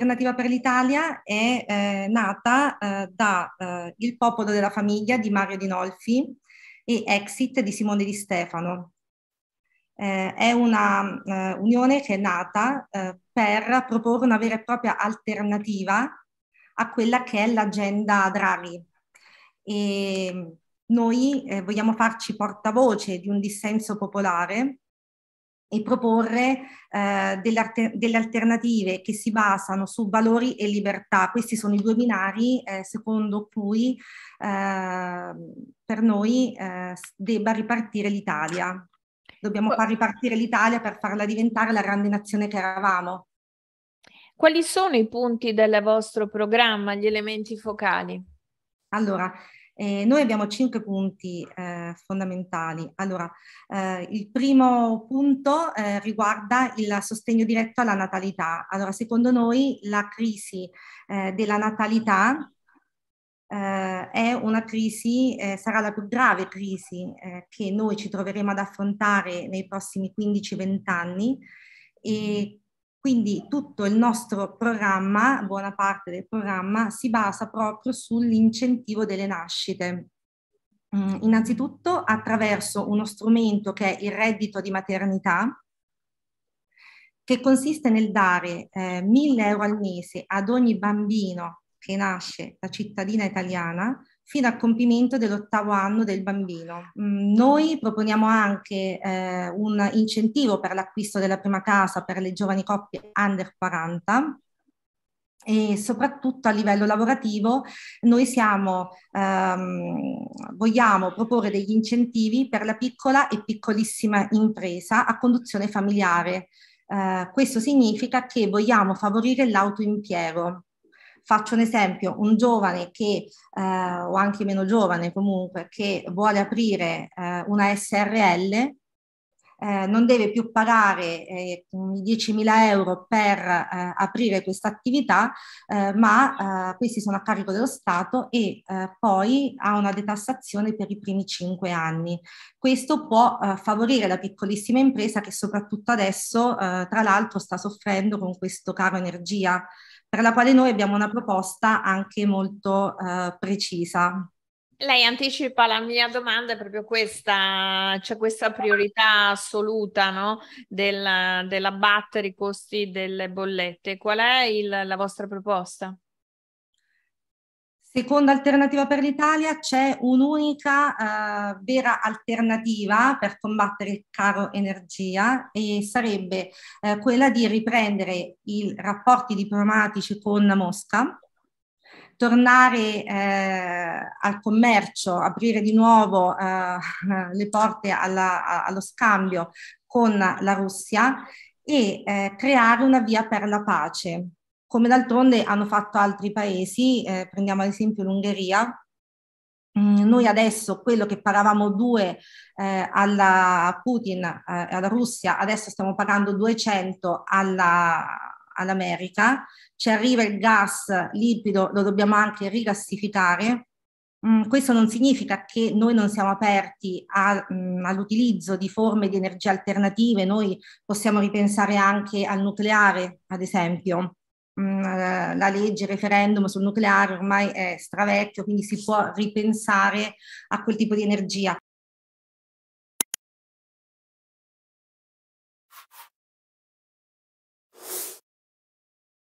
Alternativa per l'Italia è eh, nata eh, da eh, Il popolo della famiglia di Mario Di Nolfi e Exit di Simone Di Stefano. Eh, è una eh, unione che è nata eh, per proporre una vera e propria alternativa a quella che è l'agenda Draghi. E noi vogliamo farci portavoce di un dissenso popolare e proporre eh, delle, delle, alternative che si basano su valori e libertà. Questi sono i due binari eh, secondo cui eh, per noi eh, debba ripartire l'Italia. Dobbiamo far ripartire l'Italia per farla diventare la grande nazione che eravamo. Quali sono i punti del vostro programma, gli elementi focali? Allora, eh, noi abbiamo cinque punti eh, fondamentali. Allora, eh, il primo punto eh, riguarda il sostegno diretto alla natalità. Allora, secondo noi la crisi eh, della natalità eh, è una crisi, sarà la più grave crisi che noi ci troveremo ad affrontare nei prossimi 15-20 anni e quindi tutto il nostro programma, buona parte del programma, si basa proprio sull'incentivo delle nascite. Mm, innanzitutto attraverso uno strumento che è il reddito di maternità, che consiste nel dare eh, 1000 euro al mese ad ogni bambino che nasce da cittadina italiana fino al compimento dell'ottavo anno del bambino. Mm, noi proponiamo anche eh, un incentivo per l'acquisto della prima casa per le giovani coppie under 40 e soprattutto a livello lavorativo noi siamo, ehm, vogliamo proporre degli incentivi per la piccola e piccolissima impresa a conduzione familiare. Eh, questo significa che vogliamo favorire l'autoimpiego Faccio un esempio, un giovane che, eh, o anche meno giovane comunque, che vuole aprire eh, una SRL, eh, non deve più pagare eh, 10.000 euro per eh, aprire questa attività, eh, ma eh, questi sono a carico dello Stato e eh, poi ha una detassazione per i primi 5 anni. Questo può favorire la piccolissima impresa che soprattutto adesso, tra l'altro, sta soffrendo con questo caro energia per la quale noi abbiamo una proposta anche molto eh, precisa. Lei anticipa la mia domanda, è proprio questa, c'è cioè questa priorità assoluta no? Del, dell'abbattere i costi delle bollette. Qual è il, la vostra proposta? Seconda alternativa per l'Italia, c'è un'unica uh, vera alternativa per combattere il caro energia e sarebbe uh, quella di riprendere i rapporti diplomatici con Mosca, tornare eh, al commercio, aprire di nuovo eh, le porte alla, allo scambio con la Russia e eh, creare una via per la pace come d'altronde hanno fatto altri paesi, eh, prendiamo ad esempio l'Ungheria. Mm, noi adesso quello che pagavamo 2 eh, alla Putin e eh, alla Russia, adesso stiamo pagando 200 alla, all'America, ci arriva il gas liquido, lo dobbiamo anche rigassificare. Mm, questo non significa che noi non siamo aperti a, mm, all'utilizzo di forme di energie alternative, noi possiamo ripensare anche al nucleare, ad esempio. Mm, la legge referendum sul nucleare ormai è stravecchio, quindi si può ripensare a quel tipo di energia.